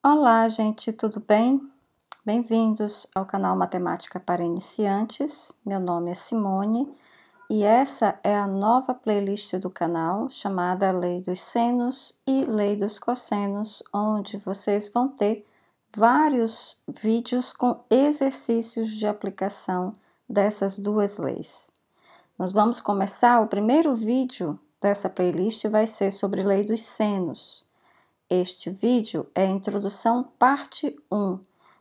Olá, gente, tudo bem? Bem-vindos ao canal Matemática para Iniciantes. Meu nome é Simone e essa é a nova playlist do canal chamada Lei dos Senos e Lei dos Cossenos, onde vocês vão ter vários vídeos com exercícios de aplicação dessas duas leis. Nós vamos começar, o primeiro vídeo dessa playlist vai ser sobre Lei dos Senos. Este vídeo é a introdução parte 1.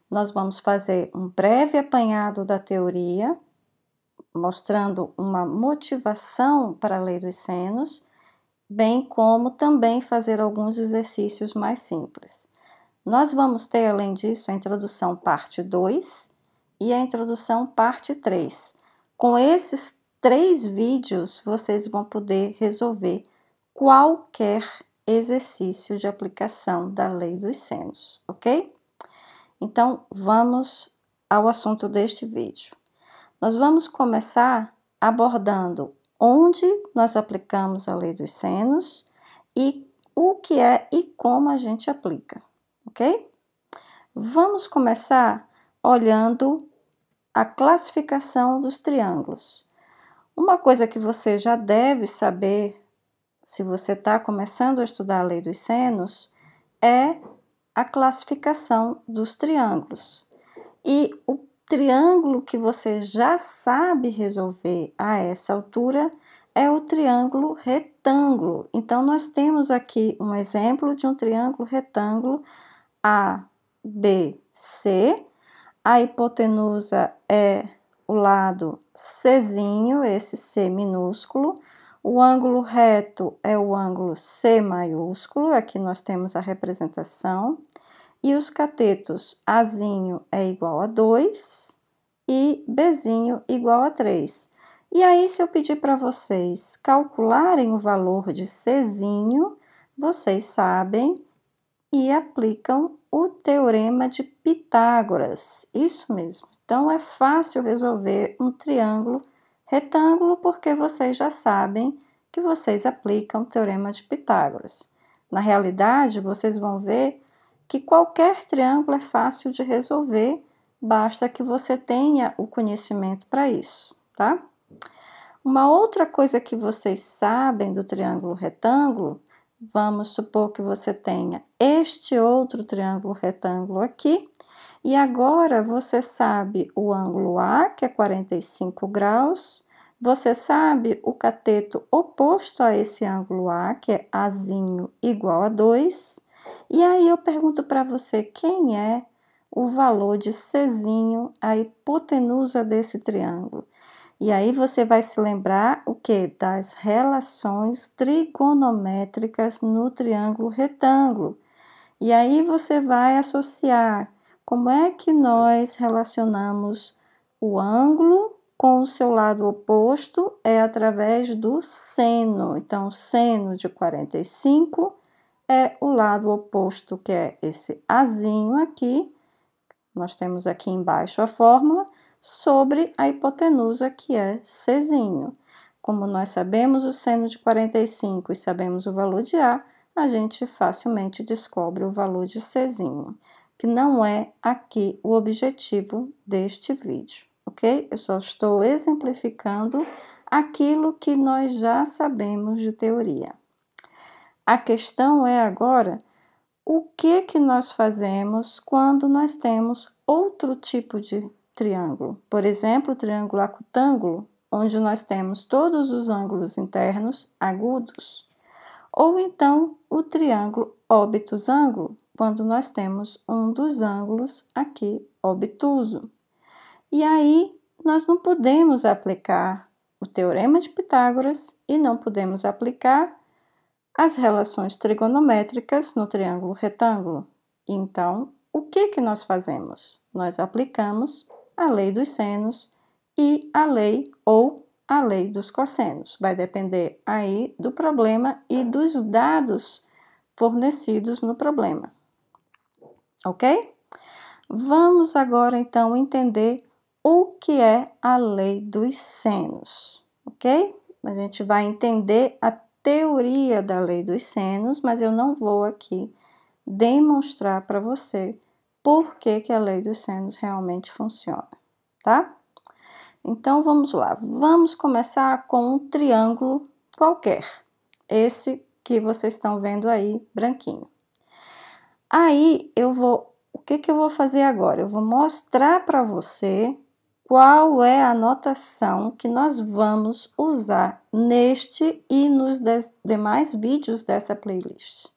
Nós vamos fazer um breve apanhado da teoria, mostrando uma motivação para a lei dos senos, bem como também fazer alguns exercícios mais simples. Nós vamos ter, além disso, a introdução parte 2 e a introdução parte 3. Com esses três vídeos, vocês vão poder resolver qualquer exercício de aplicação da lei dos senos, ok? Então, vamos ao assunto deste vídeo. Nós vamos começar abordando onde nós aplicamos a lei dos senos e o que é e como a gente aplica, ok? Vamos começar olhando a classificação dos triângulos. Uma coisa que você já deve saber se você está começando a estudar a lei dos senos, é a classificação dos triângulos. E o triângulo que você já sabe resolver a essa altura é o triângulo retângulo. Então, nós temos aqui um exemplo de um triângulo retângulo ABC. A hipotenusa é o lado Czinho, esse C minúsculo. O ângulo reto é o ângulo C maiúsculo, aqui nós temos a representação. E os catetos Azinho é igual a 2 e Bzinho igual a 3. E aí, se eu pedir para vocês calcularem o valor de Czinho, vocês sabem e aplicam o teorema de Pitágoras. Isso mesmo. Então, é fácil resolver um triângulo retângulo, porque vocês já sabem que vocês aplicam o teorema de Pitágoras. Na realidade, vocês vão ver que qualquer triângulo é fácil de resolver, basta que você tenha o conhecimento para isso, tá? Uma outra coisa que vocês sabem do triângulo retângulo, vamos supor que você tenha este outro triângulo retângulo aqui, e agora você sabe o ângulo A, que é 45 graus, você sabe o cateto oposto a esse ângulo A, que é Azinho igual a 2. E aí eu pergunto para você quem é o valor de Czinho, a hipotenusa desse triângulo. E aí você vai se lembrar o que? Das relações trigonométricas no triângulo retângulo. E aí você vai associar como é que nós relacionamos o ângulo com o seu lado oposto é através do seno. Então, seno de 45 é o lado oposto, que é esse azinho aqui. Nós temos aqui embaixo a fórmula sobre a hipotenusa, que é Czinho. Como nós sabemos o seno de 45 e sabemos o valor de A, a gente facilmente descobre o valor de Czinho, que não é aqui o objetivo deste vídeo ok? Eu só estou exemplificando aquilo que nós já sabemos de teoria. A questão é agora o que que nós fazemos quando nós temos outro tipo de triângulo. Por exemplo, o triângulo acutângulo, onde nós temos todos os ângulos internos agudos. Ou então o triângulo obtusângulo, quando nós temos um dos ângulos aqui obtuso. E aí nós não podemos aplicar o teorema de Pitágoras e não podemos aplicar as relações trigonométricas no triângulo retângulo. Então, o que que nós fazemos? Nós aplicamos a lei dos senos e a lei ou a lei dos cossenos. Vai depender aí do problema e dos dados fornecidos no problema. Ok? Vamos agora então entender o que é a lei dos senos, ok? A gente vai entender a teoria da lei dos senos, mas eu não vou aqui demonstrar para você por que, que a lei dos senos realmente funciona, tá? Então vamos lá, vamos começar com um triângulo qualquer, esse que vocês estão vendo aí, branquinho. Aí eu vou, o que, que eu vou fazer agora? Eu vou mostrar para você qual é a notação que nós vamos usar neste e nos demais vídeos dessa playlist.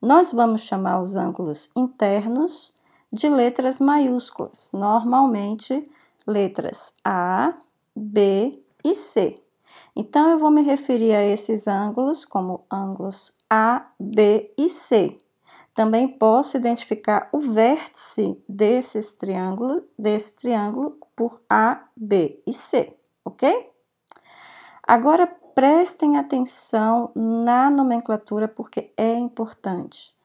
Nós vamos chamar os ângulos internos de letras maiúsculas, normalmente letras A, B e C. Então, eu vou me referir a esses ângulos como ângulos A, B e C. Também posso identificar o vértice desses triângulos, desse triângulo por A, B e C, ok? Agora prestem atenção na nomenclatura porque é importante.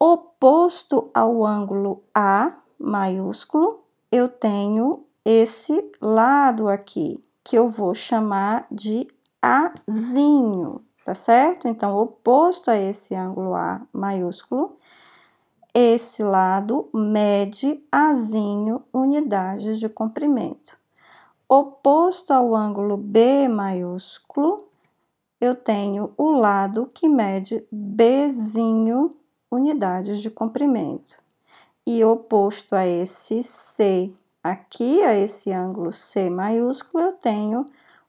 Oposto ao ângulo A maiúsculo, eu tenho esse lado aqui, que eu vou chamar de Azinho, tá certo? Então, oposto a esse ângulo A maiúsculo, esse lado mede azinho unidades de comprimento. Oposto ao ângulo B maiúsculo, eu tenho o lado que mede Bzinho unidades de comprimento. E oposto a esse C aqui, a esse ângulo C maiúsculo, eu tenho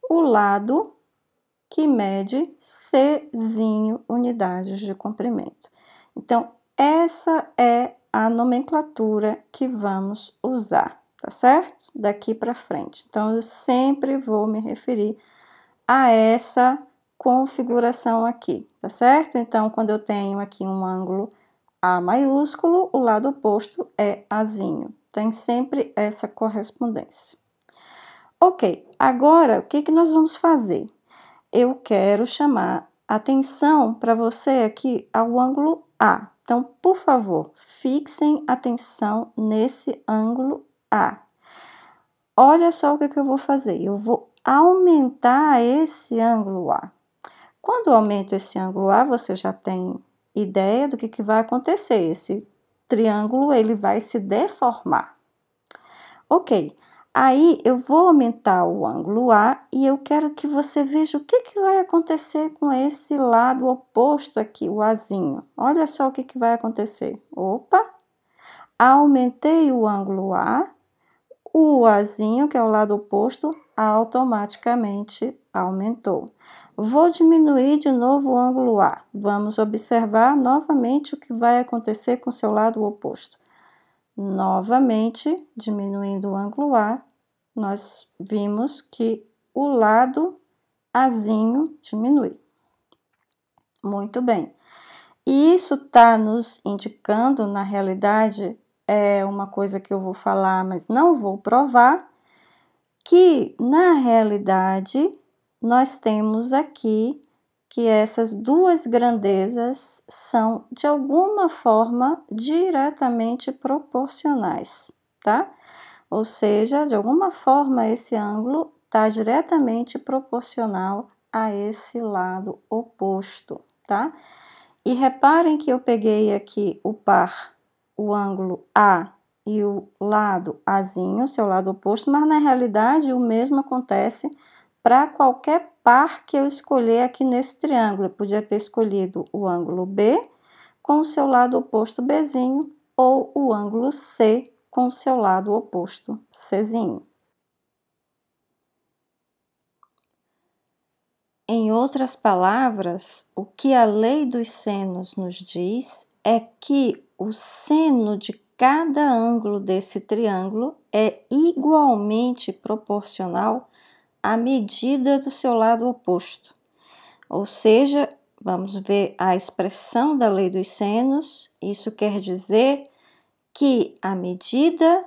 o lado que mede czinho unidades de comprimento. Então, essa é a nomenclatura que vamos usar, tá certo? Daqui para frente. Então, eu sempre vou me referir a essa configuração aqui, tá certo? Então, quando eu tenho aqui um ângulo A maiúsculo, o lado oposto é Azinho. Tem sempre essa correspondência. Ok, agora o que, que nós vamos fazer? eu quero chamar atenção para você aqui ao ângulo A. Então, por favor, fixem atenção nesse ângulo A. Olha só o que, que eu vou fazer. Eu vou aumentar esse ângulo A. Quando eu aumento esse ângulo A, você já tem ideia do que, que vai acontecer. Esse triângulo ele vai se deformar. Ok, Aí eu vou aumentar o ângulo A e eu quero que você veja o que, que vai acontecer com esse lado oposto aqui, o Azinho. Olha só o que, que vai acontecer. Opa! Aumentei o ângulo A, o Azinho, que é o lado oposto, automaticamente aumentou. Vou diminuir de novo o ângulo A. Vamos observar novamente o que vai acontecer com seu lado oposto novamente diminuindo o ângulo A, nós vimos que o lado azinho diminui. Muito bem. E isso está nos indicando, na realidade, é uma coisa que eu vou falar, mas não vou provar, que na realidade nós temos aqui que essas duas grandezas são de alguma forma diretamente proporcionais, tá? Ou seja, de alguma forma, esse ângulo está diretamente proporcional a esse lado oposto, tá? E reparem que eu peguei aqui o par, o ângulo A e o lado Azinho, seu lado oposto, mas na realidade o mesmo acontece para qualquer par que eu escolher aqui nesse triângulo. Eu podia ter escolhido o ângulo B com o seu lado oposto Bzinho ou o ângulo C com o seu lado oposto, Czinho. Em outras palavras, o que a lei dos senos nos diz é que o seno de cada ângulo desse triângulo é igualmente proporcional à medida do seu lado oposto. Ou seja, vamos ver a expressão da lei dos senos, isso quer dizer que a medida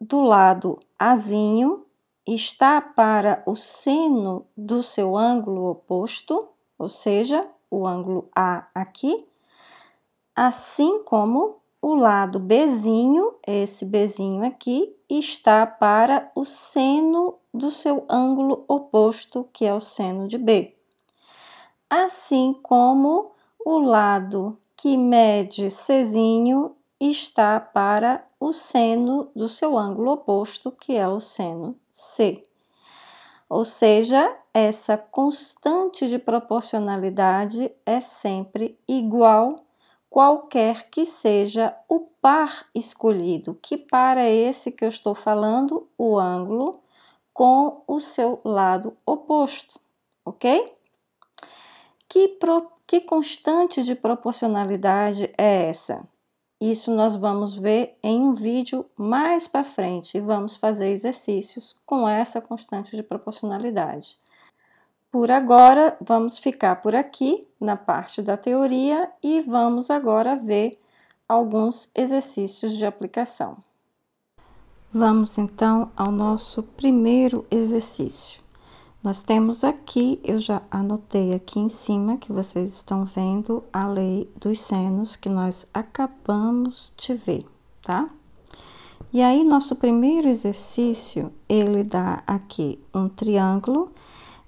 do lado azinho está para o seno do seu ângulo oposto, ou seja, o ângulo A aqui, assim como o lado Bzinho, esse Bzinho aqui, está para o seno do seu ângulo oposto, que é o seno de B. Assim como o lado que mede Czinho está para o seno do seu ângulo oposto, que é o seno C. Ou seja, essa constante de proporcionalidade é sempre igual, qualquer que seja o par escolhido, que par é esse que eu estou falando, o ângulo com o seu lado oposto, ok? Que, pro... que constante de proporcionalidade é essa? Isso nós vamos ver em um vídeo mais para frente e vamos fazer exercícios com essa constante de proporcionalidade. Por agora, vamos ficar por aqui na parte da teoria e vamos agora ver alguns exercícios de aplicação. Vamos então ao nosso primeiro exercício. Nós temos aqui, eu já anotei aqui em cima, que vocês estão vendo, a lei dos senos que nós acabamos de ver, tá? E aí, nosso primeiro exercício, ele dá aqui um triângulo,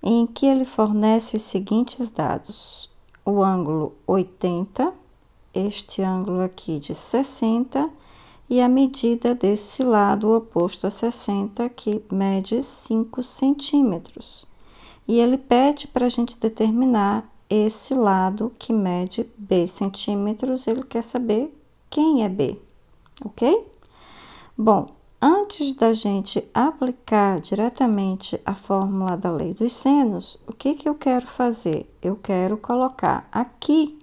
em que ele fornece os seguintes dados. O ângulo 80, este ângulo aqui de 60 e a medida desse lado oposto a 60, que mede 5 centímetros. E ele pede para a gente determinar esse lado que mede B centímetros, ele quer saber quem é B, ok? Bom, antes da gente aplicar diretamente a fórmula da lei dos senos, o que, que eu quero fazer? Eu quero colocar aqui,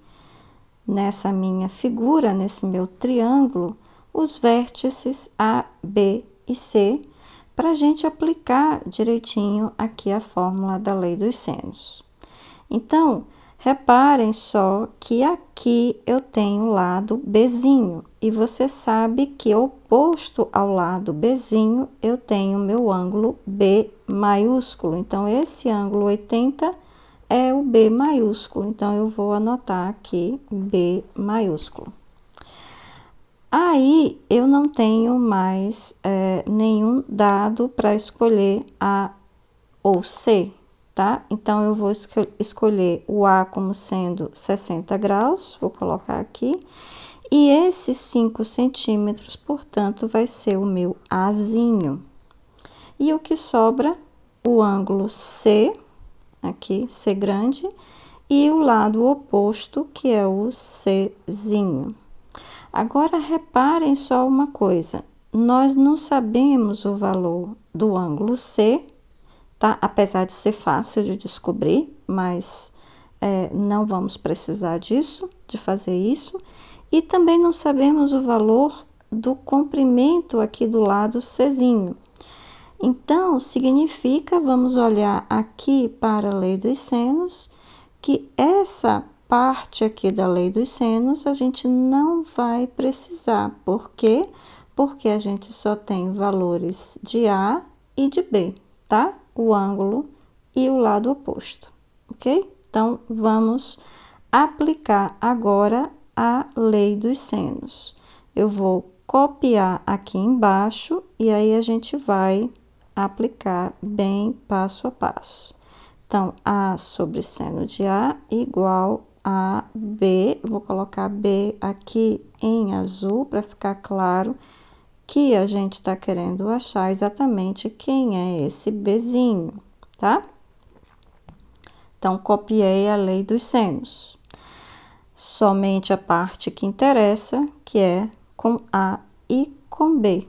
nessa minha figura, nesse meu triângulo, os vértices A, B e C para a gente aplicar direitinho aqui a fórmula da lei dos senos. Então, reparem só que aqui eu tenho o lado Bzinho e você sabe que oposto ao lado Bzinho eu tenho meu ângulo B maiúsculo. Então, esse ângulo 80 é o B maiúsculo. Então, eu vou anotar aqui B maiúsculo. Aí eu não tenho mais é, nenhum dado para escolher A ou C, tá? Então eu vou escolher o A como sendo 60 graus, vou colocar aqui. E esses 5 centímetros, portanto, vai ser o meu Azinho. E o que sobra? O ângulo C, aqui, C grande, e o lado oposto, que é o Czinho. Agora reparem só uma coisa: nós não sabemos o valor do ângulo C, tá? Apesar de ser fácil de descobrir, mas é, não vamos precisar disso, de fazer isso. E também não sabemos o valor do comprimento aqui do lado Czinho. Então, significa, vamos olhar aqui para a lei dos senos, que essa parte aqui da lei dos senos a gente não vai precisar. Por quê? Porque a gente só tem valores de A e de B, tá? O ângulo e o lado oposto, ok? Então, vamos aplicar agora a lei dos senos. Eu vou copiar aqui embaixo e aí a gente vai aplicar bem passo a passo. Então, A sobre seno de A igual a, B, vou colocar B aqui em azul para ficar claro que a gente está querendo achar exatamente quem é esse Bzinho, tá? Então, copiei a lei dos senos. Somente a parte que interessa, que é com A e com B.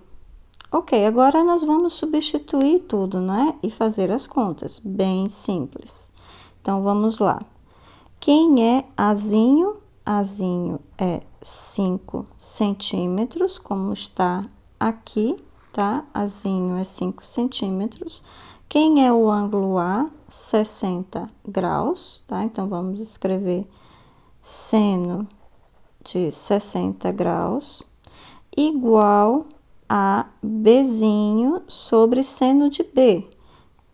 Ok, agora nós vamos substituir tudo, não é? E fazer as contas, bem simples. Então, vamos lá. Quem é azinho? Azinho é 5 centímetros, como está aqui, tá? Azinho é 5 centímetros. Quem é o ângulo A? 60 graus, tá? Então, vamos escrever seno de 60 graus igual a Bzinho sobre seno de B.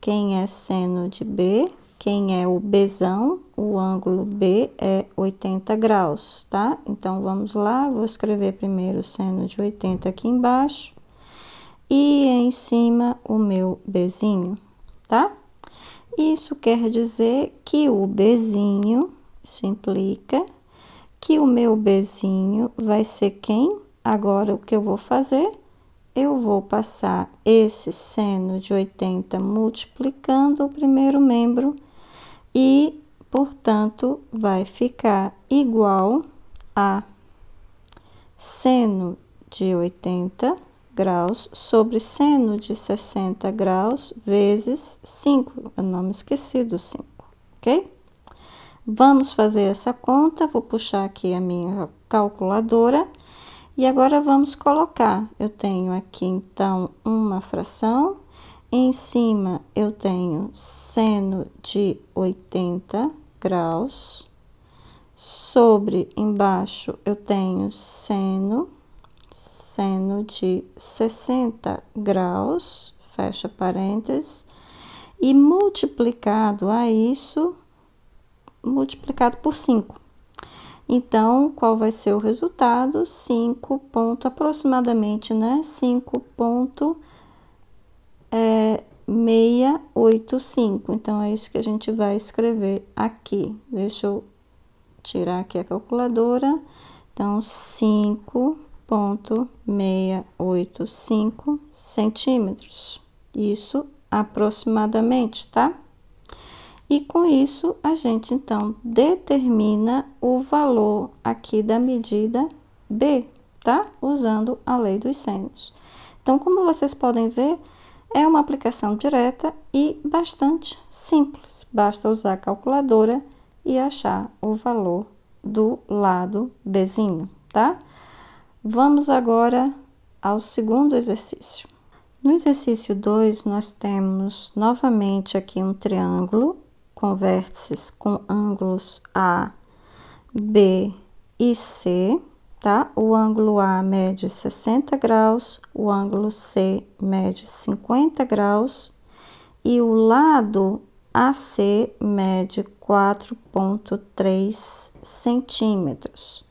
Quem é seno de B? quem é o Bzão, o ângulo B é 80 graus, tá? Então, vamos lá, vou escrever primeiro o seno de 80 aqui embaixo e em cima o meu Bzinho, tá? Isso quer dizer que o Bzinho, isso implica que o meu Bzinho vai ser quem? Agora, o que eu vou fazer? eu vou passar esse seno de 80 multiplicando o primeiro membro e, portanto, vai ficar igual a seno de 80 graus sobre seno de 60 graus vezes 5. Eu é não me esqueci do 5, ok? Vamos fazer essa conta, vou puxar aqui a minha calculadora. E agora, vamos colocar. Eu tenho aqui, então, uma fração em cima, eu tenho seno de 80 graus. Sobre, embaixo, eu tenho seno, seno de 60 graus, fecha parênteses. E multiplicado a isso, multiplicado por 5. Então, qual vai ser o resultado? 5 ponto, aproximadamente, né? 5 ponto é 685. Então, é isso que a gente vai escrever aqui. Deixa eu tirar aqui a calculadora. Então, 5.685 centímetros. Isso aproximadamente, tá? E com isso, a gente, então, determina o valor aqui da medida B, tá? Usando a lei dos senos. Então, como vocês podem ver, é uma aplicação direta e bastante simples. Basta usar a calculadora e achar o valor do lado Bzinho, tá? Vamos agora ao segundo exercício. No exercício 2, nós temos novamente aqui um triângulo com vértices com ângulos A, B e C, tá? O ângulo A mede 60 graus, o ângulo C mede 50 graus e o lado AC mede 4,3 centímetros.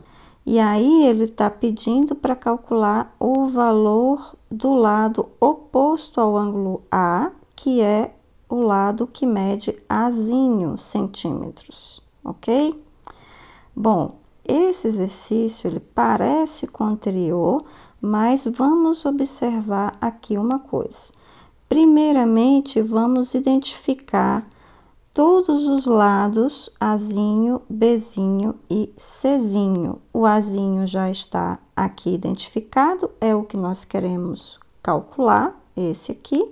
E aí, ele tá pedindo para calcular o valor do lado oposto ao ângulo A, que é o lado que mede azinho centímetros, ok? Bom, esse exercício ele parece com o anterior, mas vamos observar aqui uma coisa. Primeiramente, vamos identificar todos os lados Azinho, Bzinho e Czinho. O Azinho já está aqui identificado, é o que nós queremos calcular, esse aqui.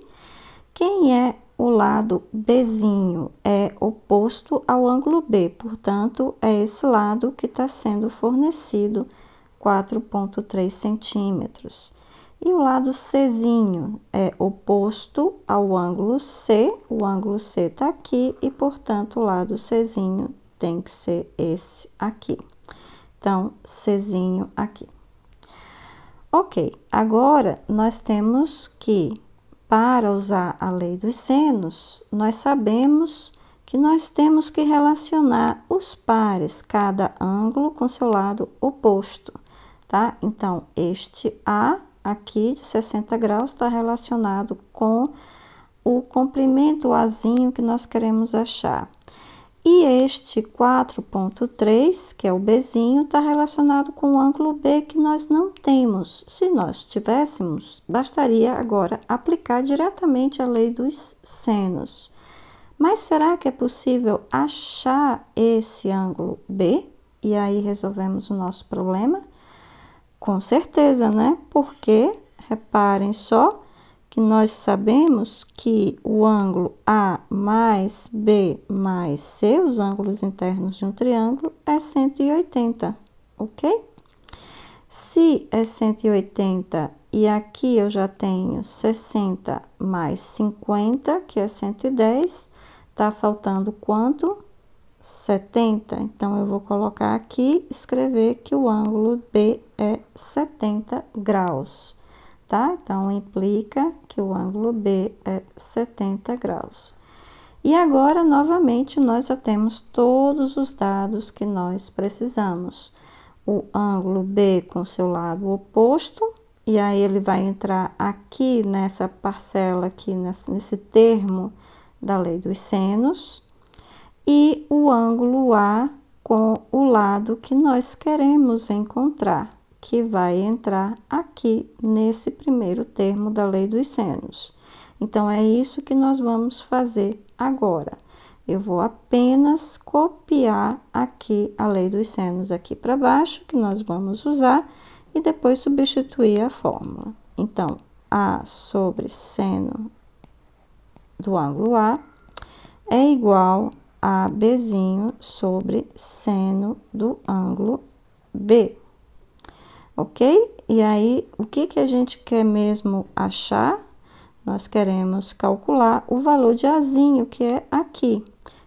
Quem é o lado Bzinho é oposto ao ângulo B, portanto, é esse lado que está sendo fornecido 4,3 centímetros. E o lado Czinho é oposto ao ângulo C, o ângulo C está aqui e, portanto, o lado Czinho tem que ser esse aqui. Então, Czinho aqui. Ok, agora nós temos que para usar a lei dos senos, nós sabemos que nós temos que relacionar os pares, cada ângulo com seu lado oposto, tá? Então, este A aqui de 60 graus está relacionado com o comprimento Azinho que nós queremos achar. E este 4.3, que é o Bzinho, está relacionado com o ângulo B que nós não temos. Se nós tivéssemos, bastaria agora aplicar diretamente a lei dos senos. Mas será que é possível achar esse ângulo B? E aí resolvemos o nosso problema? Com certeza, né? Porque, reparem só, que nós sabemos que o ângulo A mais B mais C, os ângulos internos de um triângulo, é 180, ok? Se é 180 e aqui eu já tenho 60 mais 50, que é 110, tá faltando quanto? 70. Então, eu vou colocar aqui, escrever que o ângulo B é 70 graus tá? Então, implica que o ângulo B é 70 graus. E agora, novamente, nós já temos todos os dados que nós precisamos. O ângulo B com seu lado oposto, e aí ele vai entrar aqui nessa parcela, aqui nesse termo da lei dos senos, e o ângulo A com o lado que nós queremos encontrar que vai entrar aqui nesse primeiro termo da lei dos senos. Então, é isso que nós vamos fazer agora. Eu vou apenas copiar aqui a lei dos senos aqui para baixo, que nós vamos usar, e depois substituir a fórmula. Então, A sobre seno do ângulo A é igual a Bzinho sobre seno do ângulo B ok? E aí, o que, que a gente quer mesmo achar? Nós queremos calcular o valor de azinho, que é aqui.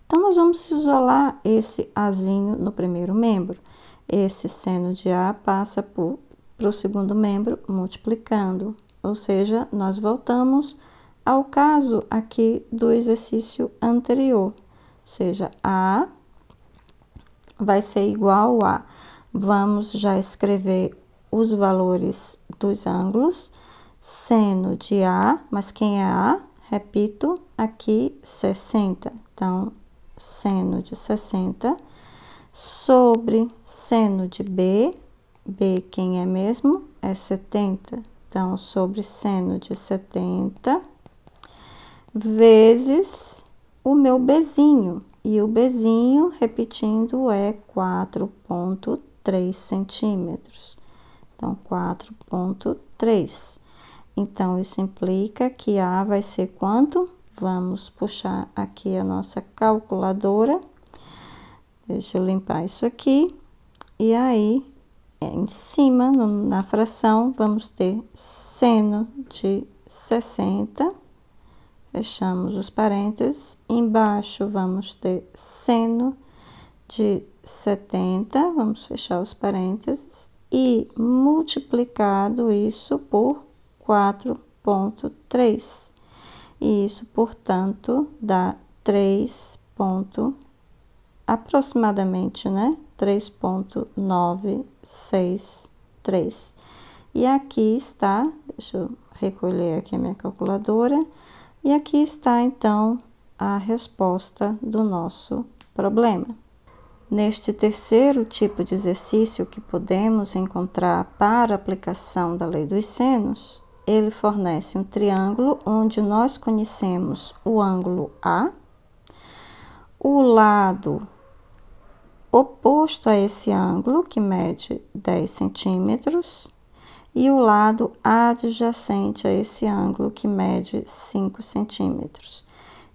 Então, nós vamos isolar esse azinho no primeiro membro. Esse seno de A passa para o segundo membro multiplicando. Ou seja, nós voltamos ao caso aqui do exercício anterior. Ou seja, A vai ser igual a... Vamos já escrever os valores dos ângulos, seno de A, mas quem é A? Repito, aqui 60. Então, seno de 60 sobre seno de B, B quem é mesmo? É 70. Então, sobre seno de 70 vezes o meu Bzinho. E o Bzinho, repetindo, é 4,3 centímetros. Então, 4.3. Então, isso implica que A vai ser quanto? Vamos puxar aqui a nossa calculadora. Deixa eu limpar isso aqui. E aí, em cima, na fração, vamos ter seno de 60. Fechamos os parênteses. Embaixo, vamos ter seno de 70. Vamos fechar os parênteses e multiplicado isso por 4,3. E isso, portanto, dá 3 ponto, aproximadamente, né? 3.963. E aqui está, deixa eu recolher aqui a minha calculadora, e aqui está, então, a resposta do nosso problema. Neste terceiro tipo de exercício que podemos encontrar para aplicação da lei dos senos, ele fornece um triângulo onde nós conhecemos o ângulo A, o lado oposto a esse ângulo, que mede 10 centímetros, e o lado adjacente a esse ângulo, que mede 5 centímetros.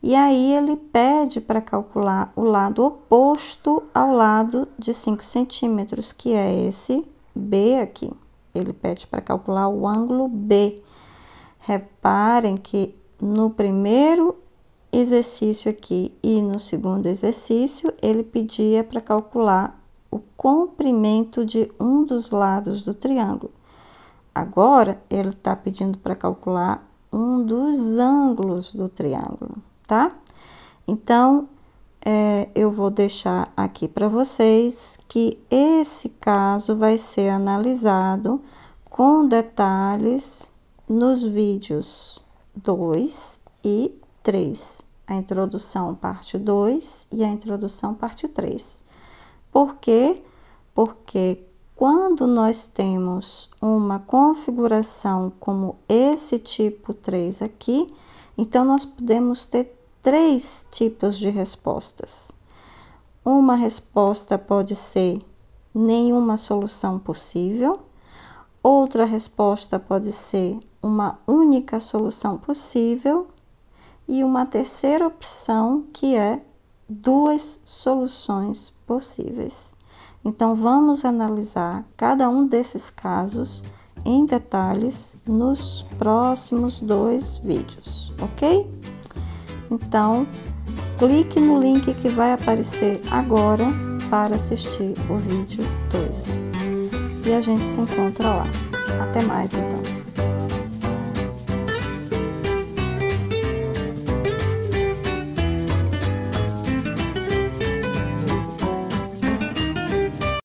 E aí, ele pede para calcular o lado oposto ao lado de 5 centímetros, que é esse B aqui. Ele pede para calcular o ângulo B. Reparem que no primeiro exercício aqui e no segundo exercício, ele pedia para calcular o comprimento de um dos lados do triângulo. Agora, ele está pedindo para calcular um dos ângulos do triângulo tá? Então, é, eu vou deixar aqui para vocês que esse caso vai ser analisado com detalhes nos vídeos 2 e 3. A introdução parte 2 e a introdução parte 3. Por quê? Porque quando nós temos uma configuração como esse tipo 3 aqui, então nós podemos ter três tipos de respostas. Uma resposta pode ser nenhuma solução possível, outra resposta pode ser uma única solução possível, e uma terceira opção que é duas soluções possíveis. Então, vamos analisar cada um desses casos em detalhes nos próximos dois vídeos, ok? Então, clique no link que vai aparecer agora para assistir o vídeo 2. E a gente se encontra lá. Até mais então.